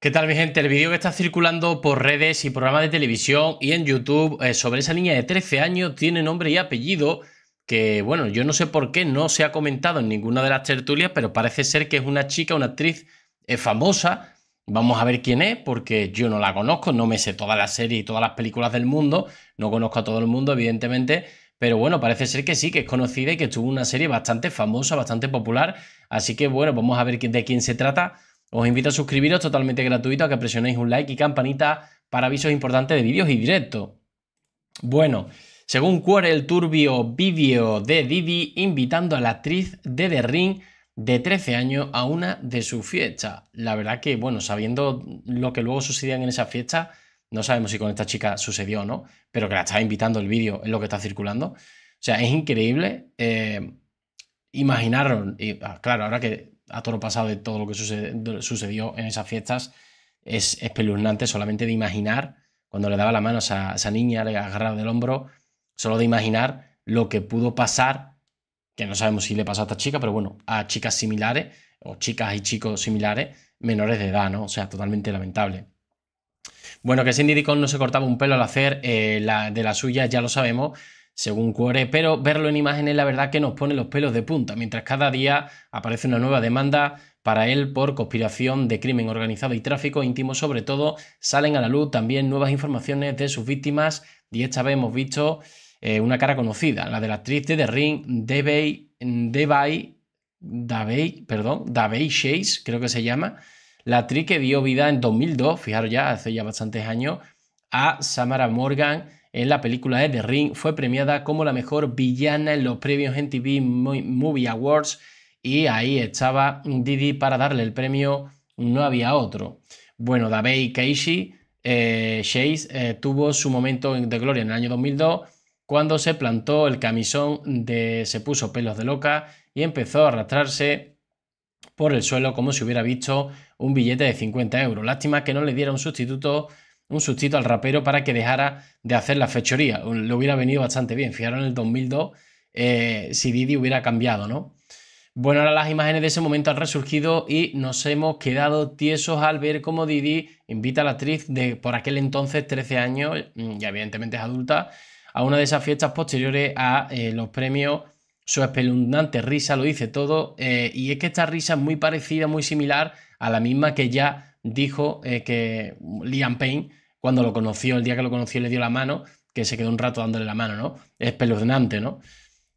¿Qué tal mi gente? El vídeo que está circulando por redes y programas de televisión y en YouTube eh, sobre esa niña de 13 años tiene nombre y apellido que, bueno, yo no sé por qué no se ha comentado en ninguna de las tertulias, pero parece ser que es una chica, una actriz eh, famosa. Vamos a ver quién es, porque yo no la conozco, no me sé todas las series y todas las películas del mundo, no conozco a todo el mundo, evidentemente, pero bueno, parece ser que sí, que es conocida y que tuvo una serie bastante famosa, bastante popular, así que bueno, vamos a ver de quién se trata os invito a suscribiros totalmente gratuito, a que presionéis un like y campanita para avisos importantes de vídeos y directos. Bueno, según Quore, el turbio vídeo de Didi invitando a la actriz de The Ring de 13 años a una de sus fiestas. La verdad que, bueno, sabiendo lo que luego sucedía en esa fiesta, no sabemos si con esta chica sucedió o no, pero que la estaba invitando el vídeo, es lo que está circulando. O sea, es increíble. Eh, imaginaron, y ah, claro, ahora que a lo pasado de todo lo que sucedió en esas fiestas, es espeluznante solamente de imaginar, cuando le daba la mano a esa, niña, le agarraba del hombro, solo de imaginar lo que pudo pasar, que no sabemos si le pasó a esta chica, pero bueno, a chicas similares, o chicas y chicos similares, menores de edad, ¿no? O sea, totalmente lamentable. Bueno, que Cindy Dicon no se cortaba un pelo al hacer eh, la, de la suya, ya lo sabemos, según Cuore, pero verlo en imágenes la verdad que nos pone los pelos de punta, mientras cada día aparece una nueva demanda para él por conspiración de crimen organizado y tráfico íntimo, sobre todo salen a la luz también nuevas informaciones de sus víctimas y esta vez hemos visto eh, una cara conocida, la de la actriz de The Ring, Debay, Debay, perdón, Debay Chase, creo que se llama, la actriz que dio vida en 2002, fijaros ya, hace ya bastantes años, a Samara Morgan, en la película de The Ring, fue premiada como la mejor villana en los premios MTV Movie Awards y ahí estaba Didi para darle el premio, no había otro. Bueno, Davey Keishi, eh, Chase, eh, tuvo su momento de gloria en el año 2002 cuando se plantó el camisón de se puso pelos de loca y empezó a arrastrarse por el suelo como si hubiera visto un billete de 50 euros. Lástima que no le diera un sustituto un sustito al rapero para que dejara de hacer la fechoría. Le hubiera venido bastante bien. fijaros en el 2002 eh, si Didi hubiera cambiado, ¿no? Bueno, ahora las imágenes de ese momento han resurgido y nos hemos quedado tiesos al ver cómo Didi invita a la actriz de por aquel entonces 13 años, mm, y evidentemente es adulta, a una de esas fiestas posteriores a eh, los premios. Su espeluznante risa lo dice todo, eh, y es que esta risa es muy parecida, muy similar a la misma que ya dijo que Liam Payne cuando lo conoció, el día que lo conoció le dio la mano, que se quedó un rato dándole la mano, ¿no? Es peluznante ¿no?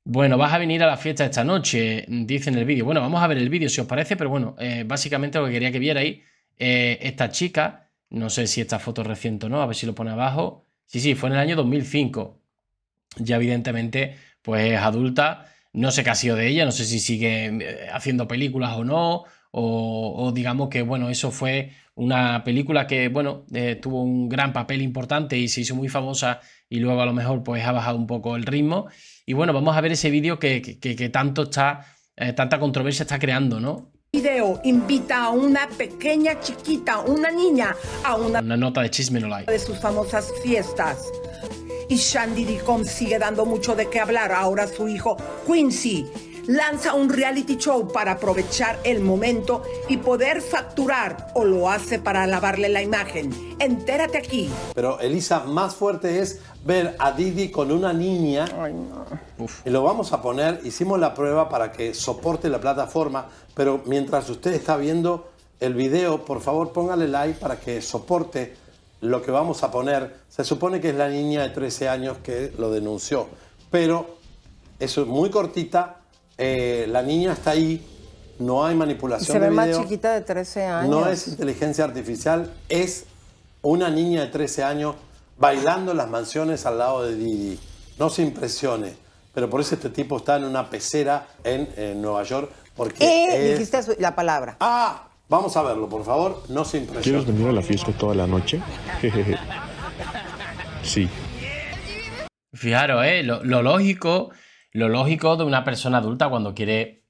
Bueno, vas a venir a la fiesta esta noche, dice en el vídeo. Bueno, vamos a ver el vídeo si os parece, pero bueno, eh, básicamente lo que quería que vierais, eh, esta chica, no sé si esta foto es reciente o no, a ver si lo pone abajo. Sí, sí, fue en el año 2005. Ya evidentemente, pues es adulta, no sé qué ha sido de ella, no sé si sigue eh, haciendo películas o no, o, digamos que, bueno, eso fue una película que, bueno, eh, tuvo un gran papel importante y se hizo muy famosa y luego a lo mejor pues ha bajado un poco el ritmo. Y bueno, vamos a ver ese vídeo que, que, que, tanto está, eh, tanta controversia está creando, ¿no? video invita a una pequeña chiquita, una niña, a una, una nota de chisme no like. de sus famosas fiestas. Y Shandy Dicom sigue dando mucho de qué hablar. Ahora su hijo Quincy lanza un reality show para aprovechar el momento y poder facturar o lo hace para lavarle la imagen. Entérate aquí. Pero Elisa, más fuerte es ver a Didi con una niña. Y lo vamos a poner, hicimos la prueba para que soporte la plataforma, pero mientras usted está viendo el video, por favor póngale like para que soporte lo que vamos a poner. Se supone que es la niña de 13 años que lo denunció, pero eso es muy cortita, eh, la niña está ahí, no hay manipulación. se ve más chiquita de 13 años. No es inteligencia artificial, es una niña de 13 años bailando en las mansiones al lado de Didi. No se impresione, pero por eso este tipo está en una pecera en, Nueva York. Porque eh, dijiste la palabra. Ah, vamos a verlo, por favor, no se impresione. ¿Quieres venir a la fiesta toda la noche? sí. Fijaros, eh, lo lógico lo lógico de una persona adulta cuando quiere,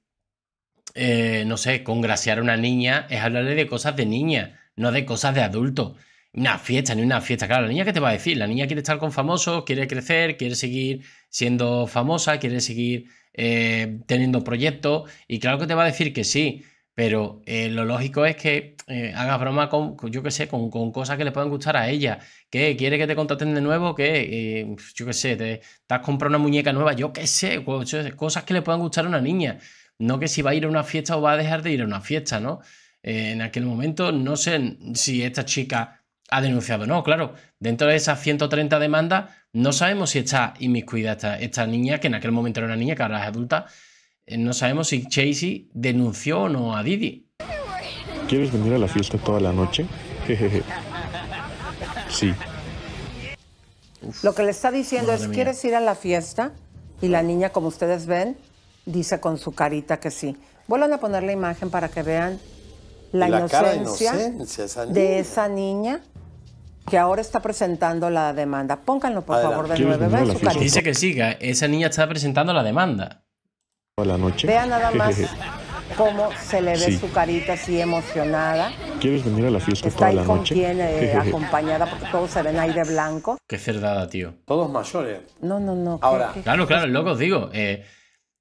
eh, no sé, congraciar a una niña es hablarle de cosas de niña, no de cosas de adulto. Una fiesta, ni una fiesta. Claro, la niña, ¿qué te va a decir? La niña quiere estar con famosos, quiere crecer, quiere seguir siendo famosa, quiere seguir eh, teniendo proyectos. Y claro que te va a decir que sí, pero eh, lo lógico es que eh, hagas broma con, yo qué sé, con, cosas que le puedan gustar a ella. que ¿Quiere que te contraten de nuevo? ¿Qué? Eh, pues, yo qué sé, te, te has comprado una muñeca nueva, yo qué sé, cosas que le puedan gustar a una niña. No que si va a ir a una fiesta o va a dejar de ir a una fiesta, ¿no? en aquel momento no sé si esta chica ha denunciado no. Claro, dentro de esas 130 demandas no sabemos si está inmiscuida esta, esta niña, que en aquel momento era una niña, que ahora es adulta, eh, no sabemos si Chasey denunció o no a Didi. ¿Quieres venir a la fiesta toda la noche? Sí. Lo que le está diciendo es, ¿quieres ir a la fiesta? Y la niña, como ustedes ven, dice con su carita que sí. Vuelvan a poner la imagen para que vean la, inocencia, de, esa niña que ahora está presentando la demanda. Pónganlo, por favor, de nuevo. Dice que siga. Esa niña está presentando la demanda la noche. Vea nada más cómo se le ve su carita así emocionada. ¿Quieres venir a la fiesta toda la con noche? Eh, acompañada porque todos se ven ahí de blanco. Qué cerdada, tío. Todos mayores. No, no, no. Ahora. Claro, claro, loco, os digo. Eh,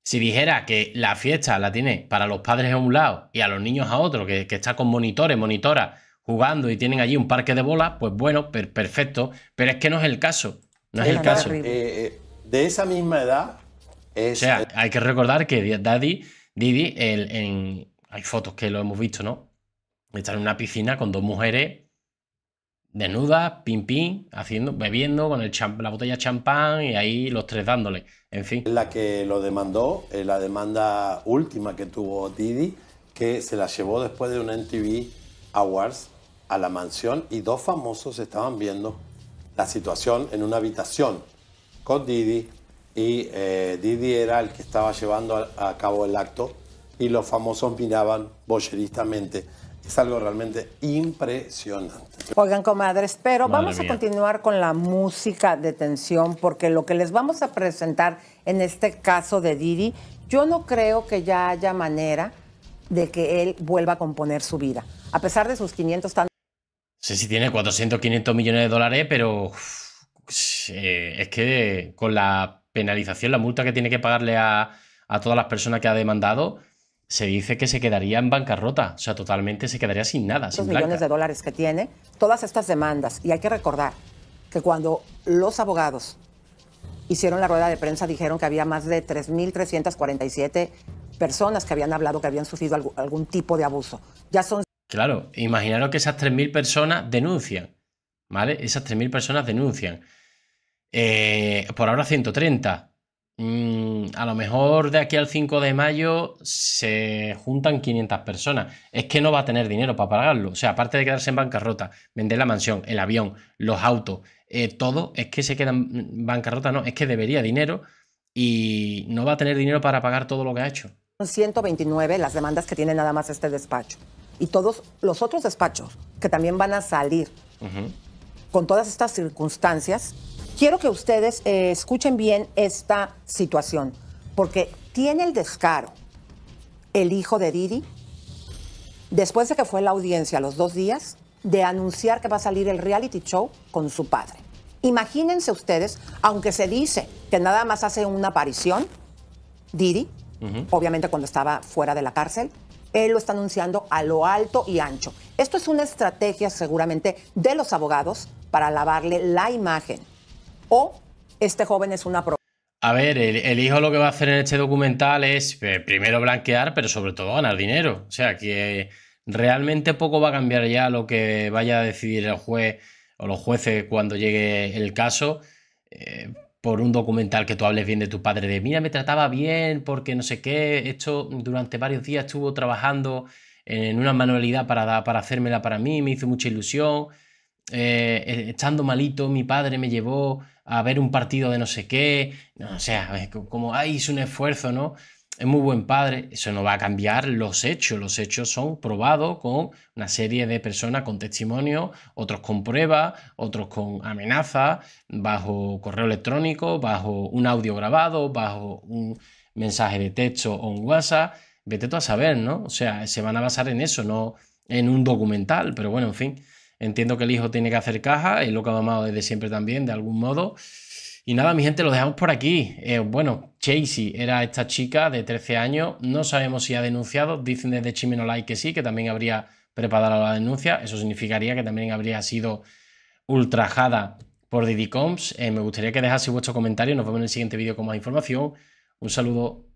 si dijera que la fiesta la tiene para los padres a un lado y a los niños a otro, que, está con monitores, monitoras jugando y tienen allí un parque de bolas, pues bueno, perfecto. Pero es que no es el caso. No es, el caso. Eh, de esa misma edad, o sea, hay que recordar que Daddy, Didi, en, hay fotos que lo hemos visto, ¿no? Está en una piscina con dos mujeres desnudas, pim pim, haciendo, bebiendo con el la botella de champán y ahí los tres dándole. En fin. La que lo demandó, la demanda última que tuvo Didi, que se la llevó después de un MTV Awards a la mansión y dos famosos estaban viendo la situación en una habitación con Didi, y eh, Didi era el que estaba llevando a, cabo el acto y los famosos miraban boyeristamente. Es algo realmente impresionante. Oigan, comadres, pero vamos a continuar con la música de tensión porque lo que les vamos a presentar en este caso de Didi, yo no creo que ya haya manera de que él vuelva a componer su vida, a pesar de sus 500 tan... sé si tiene 400, 500 millones de dólares, pero es que con la penalización, la multa que tiene que pagarle a, todas las personas que ha demandado, se dice que se quedaría en bancarrota, o sea, totalmente se quedaría sin nada. Los millones de dólares que tiene, todas estas demandas. Y hay que recordar que cuando los abogados hicieron la rueda de prensa, dijeron que había más de 3.347 personas que habían hablado que habían sufrido algún, tipo de abuso. Ya son. Claro, imaginaros que esas 3.000 personas denuncian, ¿vale? Esas 3.000 personas denuncian. Eh, por ahora 130. Mm, a lo mejor de aquí al 5 de mayo se juntan 500 personas. Es que no va a tener dinero para pagarlo. O sea, aparte de quedarse en bancarrota, vender la mansión, el avión, los autos, eh, todo, es que se queda en bancarrota. No, es que debería dinero y no va a tener dinero para pagar todo lo que ha hecho. 129 las demandas que tiene nada más este despacho y todos los otros despachos que también van a salir. Con todas estas circunstancias, quiero que ustedes eh, escuchen bien esta situación, porque tiene el descaro el hijo de Didi, después de que fue la audiencia los dos días, de anunciar que va a salir el reality show con su padre. Imagínense ustedes, aunque se dice que nada más hace una aparición, Didi, obviamente cuando estaba fuera de la cárcel, él lo está anunciando a lo alto y ancho. Esto es una estrategia seguramente de los abogados para lavarle la imagen o este joven es una pro... A ver, el, hijo lo que va a hacer en este documental es eh, primero blanquear, pero sobre todo ganar dinero. O sea, que realmente poco va a cambiar ya lo que vaya a decidir el juez o los jueces cuando llegue el caso. Eh, por un documental que tú hables bien de tu padre, de mira, me trataba bien porque no sé qué, esto durante varios días estuvo trabajando en una manualidad para, para hacérmela para mí, me hizo mucha ilusión, eh, estando malito mi padre me llevó a ver un partido de no sé qué, o sea, como, ahí es un esfuerzo, ¿no? Es muy buen padre, eso no va a cambiar los hechos, los hechos son probados con una serie de personas con testimonio, otros con pruebas, otros con amenaza bajo correo electrónico, bajo un audio grabado, bajo un mensaje de texto o un WhatsApp, vete tú a saber, ¿no? O sea, se van a basar en eso, no en un documental, pero bueno, en fin. Entiendo que el hijo tiene que hacer caja, y lo que ha amado desde siempre también, de algún modo. Y nada, mi gente, lo dejamos por aquí. Eh, bueno, Chasey era esta chica de 13 años, no sabemos si ha denunciado, dicen desde Chimenolai que sí, que también habría preparado la denuncia, eso significaría que también habría sido ultrajada por DidiComps. Eh, me gustaría que dejase vuestro comentario, nos vemos en el siguiente vídeo con más información. Un saludo.